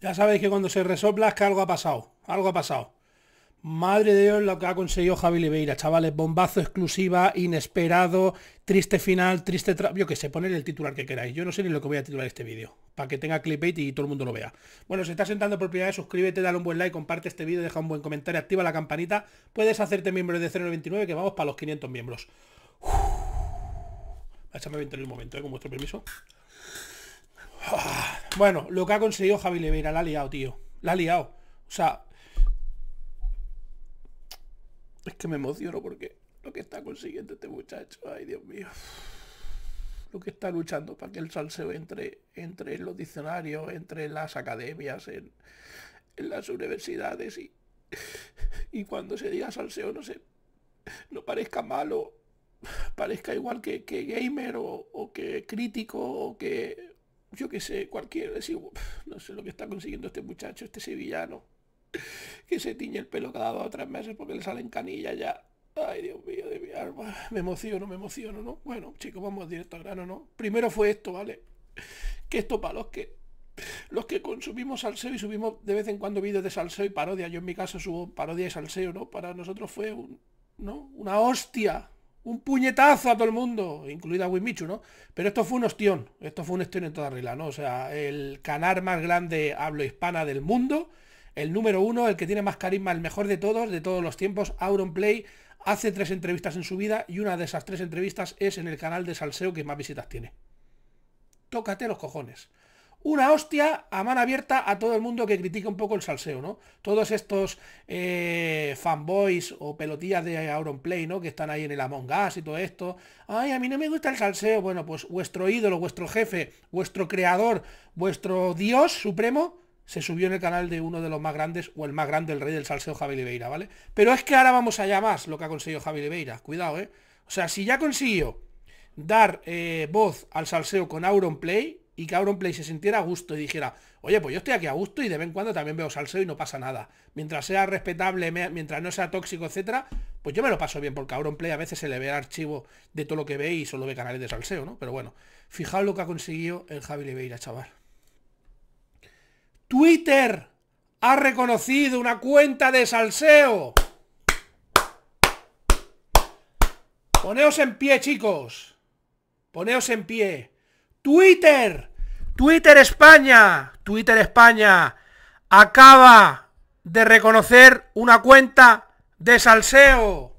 Ya sabéis que cuando se resopla es que algo ha pasado. Algo ha pasado. Madre de Dios lo que ha conseguido Javi Oliveira, chavales. Bombazo exclusiva, inesperado, triste final, triste... Tra yo que sé, poner el titular que queráis. Yo no sé ni lo que voy a titular este vídeo. Para que tenga clickbait y todo el mundo lo vea. Bueno, si estás sentando por primera vez, suscríbete, dale un buen like, comparte este vídeo, deja un buen comentario, activa la campanita. Puedes hacerte miembro de 099 que vamos para los 500 miembros. Uf. en un momento, ¿eh? con vuestro permiso. Bueno, lo que ha conseguido Javi Leveira, la ha liado, tío. La ha liado. O sea... Es que me emociono porque lo que está consiguiendo este muchacho, ay Dios mío. Lo que está luchando para que el salseo entre, entre los diccionarios, entre las academias, en, las universidades y, y cuando se diga salseo no sé... no parezca malo, parezca igual que, gamer o que crítico o que yo qué sé, cualquier, no sé lo que está consiguiendo este muchacho, este sevillano, que se tiñe el pelo cada dos o tres meses porque le salen canillas ya. Ay, Dios mío, de mi alma. Me emociono, me emociono, ¿no? Bueno, chicos, vamos directo al grano, ¿no? Primero fue esto, ¿vale? Que esto para los que los que consumimos salseo y subimos de vez en cuando vídeos de salseo y parodia. Yo en mi caso subo parodia y salseo, ¿no? Para nosotros fue un, ¿no? una hostia un puñetazo a todo el mundo, incluida Wimichu, ¿no? Pero esto fue un ostión, esto fue un ostión en toda regla, ¿no? O sea, el canar más grande hablo hispana del mundo, el número uno, el que tiene más carisma, el mejor de todos, de todos los tiempos, Play hace tres entrevistas en su vida y una de esas tres entrevistas es en el canal de Salseo que más visitas tiene. Tócate los cojones una hostia a mano abierta a todo el mundo que critica un poco el salseo, ¿no? Todos estos eh, fanboys o pelotillas de Play ¿no? Que están ahí en el Among Us y todo esto. Ay, a mí no me gusta el salseo. Bueno, pues vuestro ídolo, vuestro jefe, vuestro creador, vuestro dios supremo se subió en el canal de uno de los más grandes o el más grande, el rey del salseo, Javi Oliveira, ¿vale? Pero es que ahora vamos allá más lo que ha conseguido Javi Oliveira. Cuidado, ¿eh? O sea, si ya consiguió dar eh, voz al salseo con Play y Cabrón Play se sintiera a gusto y dijera, oye, pues yo estoy aquí a gusto y de vez en cuando también veo salseo y no pasa nada. Mientras sea respetable, mientras no sea tóxico, etcétera, pues yo me lo paso bien, porque Cabrón Play a veces se le ve el archivo de todo lo que ve y solo ve canales de salseo, ¿no? Pero bueno, fijaos lo que ha conseguido el Javi Leveira, chaval. Twitter ha reconocido una cuenta de salseo. Poneos en pie, chicos. Poneos en pie. Twitter, Twitter España, Twitter España acaba de reconocer una cuenta de salseo.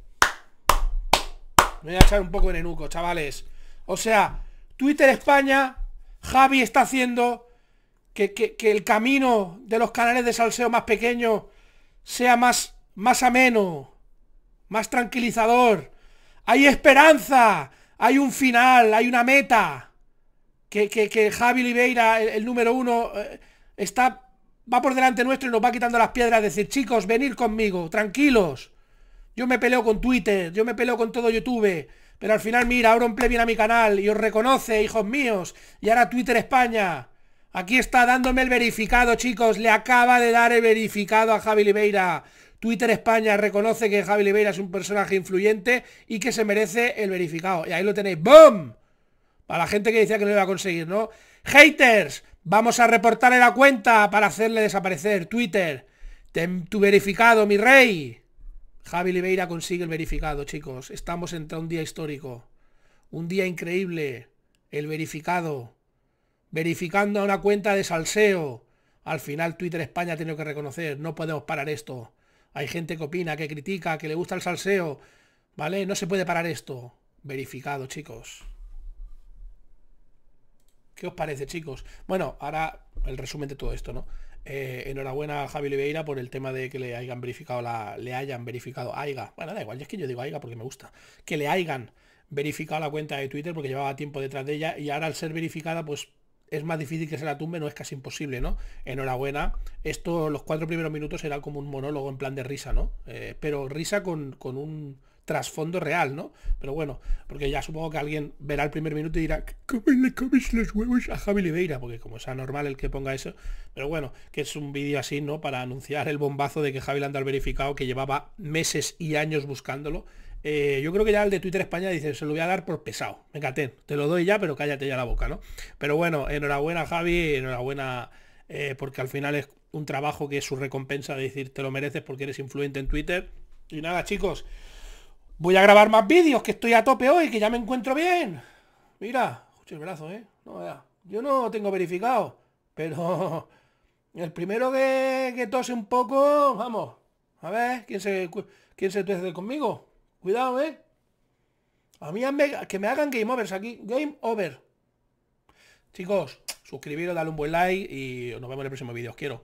Me voy a echar un poco en enuco, chavales. O sea, Twitter España, Javi está haciendo que, el camino de los canales de salseo más pequeños sea más, más ameno, más tranquilizador. Hay esperanza, hay un final, hay una meta que, Javi Oliveira, el, número uno, eh, está, va por delante nuestro y nos va quitando las piedras. Decir, chicos, venir conmigo, tranquilos. Yo me peleo con Twitter, yo me peleo con todo YouTube. Pero al final, mira, ahora un viene a mi canal y os reconoce, hijos míos. Y ahora Twitter España. Aquí está dándome el verificado, chicos. Le acaba de dar el verificado a Javi Oliveira. Twitter España reconoce que Javi Oliveira es un personaje influyente y que se merece el verificado. Y ahí lo tenéis. ¡Bum! Para la gente que decía que no iba a conseguir, ¿no? Haters, vamos a reportarle la cuenta para hacerle desaparecer. Twitter, ten tu verificado, mi rey. Javi Oliveira consigue el verificado, chicos. Estamos en un día histórico. Un día increíble. El verificado. Verificando a una cuenta de salseo. Al final Twitter España ha tenido que reconocer. No podemos parar esto. Hay gente que opina, que critica, que le gusta el salseo. ¿Vale? No se puede parar esto. Verificado, chicos. ¿Qué os parece, chicos? Bueno, ahora el resumen de todo esto, ¿no? Eh, enhorabuena a Javi Oliveira por el tema de que le hayan verificado la. Le hayan verificado AIGA. Bueno, da igual, es que yo digo AIGA porque me gusta. Que le hayan verificado la cuenta de Twitter porque llevaba tiempo detrás de ella y ahora al ser verificada, pues es más difícil que se la tumbe, no es casi imposible, ¿no? Enhorabuena. Esto, los cuatro primeros minutos era como un monólogo en plan de risa, ¿no? Eh, pero risa con un trasfondo real, ¿no? Pero bueno, porque ya supongo que alguien verá el primer minuto y dirá, ¿cómo le comes los huevos a Javi Oliveira? Porque como sea normal el que ponga eso, pero bueno, que es un vídeo así, ¿no? Para anunciar el bombazo de que Javi le anda al verificado, que llevaba meses y años buscándolo. Eh, yo creo que ya el de Twitter España dice, se lo voy a dar por pesado. Venga, ten, te lo doy ya, pero cállate ya la boca, ¿no? Pero bueno, enhorabuena Javi, enhorabuena, eh, porque al final es un trabajo que es su recompensa de decir, te lo mereces porque eres influente en Twitter. Y nada, chicos. Voy a grabar más vídeos, que estoy a tope hoy, que ya me encuentro bien. Mira, escucha el brazo, ¿eh? No, ya. Yo no tengo verificado, pero el primero que, que, tose un poco, vamos. A ver, ¿quién se, quién se tuerce conmigo? Cuidado, ¿eh? A mí que me hagan game overs aquí. Game over. Chicos, suscribiros, dale un buen like y nos vemos en el próximo vídeo. Os quiero.